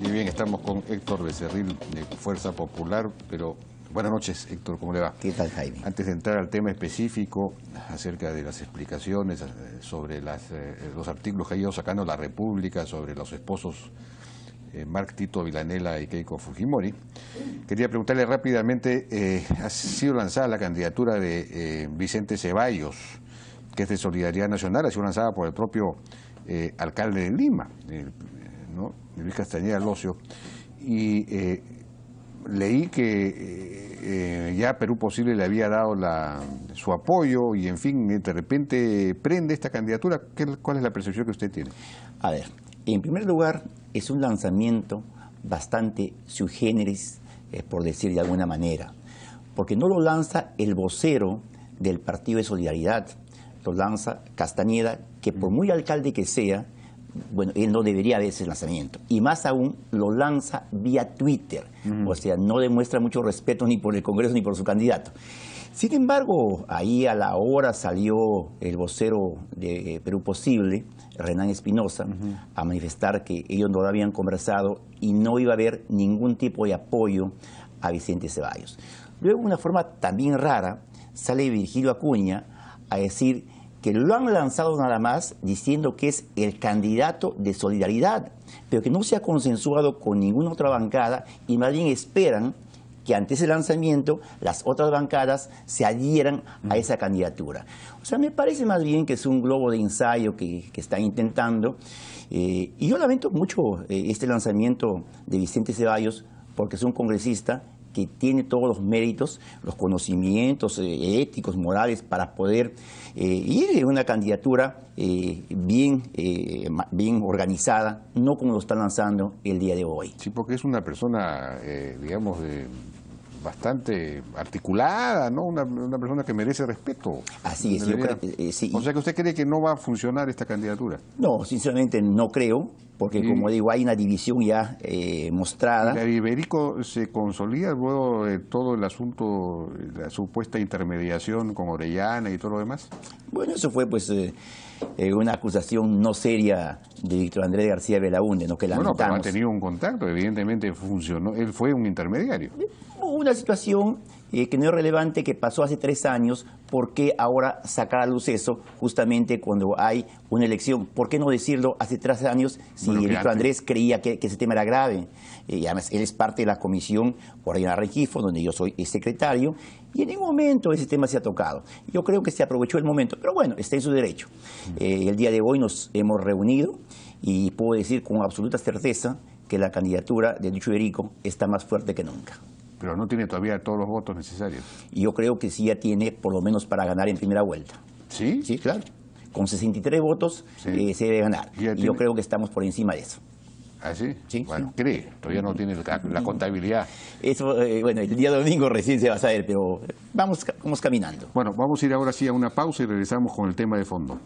Muy bien, estamos con Héctor Becerril de Fuerza Popular, pero buenas noches Héctor, ¿cómo le va? ¿Qué tal Jaime? Antes de entrar al tema específico acerca de las explicaciones eh, sobre eh, los artículos que ha ido sacando la República sobre los esposos eh, Marc Tito Vilanela y Keiko Fujimori, quería preguntarle rápidamente, ha sido lanzada la candidatura de Vicente Ceballos, que es de Solidaridad Nacional, ha sido lanzada por el propio alcalde de Lima, Luis Castañeda Locio, y eh, leí que eh, eh, ya Perú Posible le había dado su apoyo y, en fin, de repente prende esta candidatura. ¿Cuál es la percepción que usted tiene? A ver, en primer lugar, es un lanzamiento bastante sui generis, por decir de alguna manera, porque no lo lanza el vocero del Partido de Solidaridad, lo lanza Castañeda, que por muy alcalde que sea, bueno, él no debería ver ese lanzamiento. Y más aún, lo lanza vía Twitter. O sea, no demuestra mucho respeto ni por el Congreso ni por su candidato. Sin embargo, ahí a la hora salió el vocero de eh, Perú Posible, Renan Espinosa, a manifestar que ellos no lo habían conversado y no iba a haber ningún tipo de apoyo a Vicente Ceballos. Luego, de una forma también rara, sale Virgilio Acuña a decir que lo han lanzado nada más diciendo que es el candidato de solidaridad, pero que no se ha consensuado con ninguna otra bancada y más bien esperan que ante ese lanzamiento las otras bancadas se adhieran a mm. esa candidatura. O sea, me parece más bien que es un globo de ensayo que, están intentando. Eh, y yo lamento mucho eh, este lanzamiento de Vicente Ceballos porque es un congresista que tiene todos los méritos, los conocimientos eh, éticos, morales, para poder eh, ir en una candidatura eh, bien, bien organizada, no como lo están lanzando el día de hoy. Sí, porque es una persona, digamos, de bastante articulada, ¿no? Una, persona que merece respeto. Así es. Yo creo, que eh, sí, o sea que usted cree que no va a funcionar esta candidatura. No, sinceramente no creo, porque como digo, hay una división ya eh, mostrada. La Iberico se consolida luego todo el asunto, la supuesta intermediación con Orellana y todo lo demás. Bueno, eso fue pues... Eh, una acusación no seria de Víctor Andrés García Belaúnde, ¿no? que la lamentamos. Bueno, pero ha tenido un contacto, evidentemente funcionó, él fue un intermediario. Una situación eh, que no es relevante que pasó hace tres años, ¿por qué ahora sacar a luz eso justamente cuando hay una elección? ¿Por qué no decirlo hace tres años si bueno, Andrés creía que, ese tema era grave? Eh, además, él es parte de la comisión por en Regifo, donde yo soy secretario, y en ningún momento ese tema se ha tocado. Yo creo que se aprovechó el momento, pero bueno, está en su derecho. Eh, el día de hoy nos hemos reunido y puedo decir con absoluta certeza que la candidatura de Lucho Erico está más fuerte que nunca pero no tiene todavía todos los votos necesarios. y Yo creo que sí ya tiene, por lo menos para ganar en primera vuelta. ¿Sí? Sí, claro. Con 63 votos eh, se debe ganar. Y yo creo que estamos por encima de eso. ¿Ah, sí? sí bueno, cree, todavía no tiene la, contabilidad. Eso, eh, bueno, el día domingo recién se va a saber, pero vamos, vamos caminando. Bueno, vamos a ir ahora sí a una pausa y regresamos con el tema de fondo.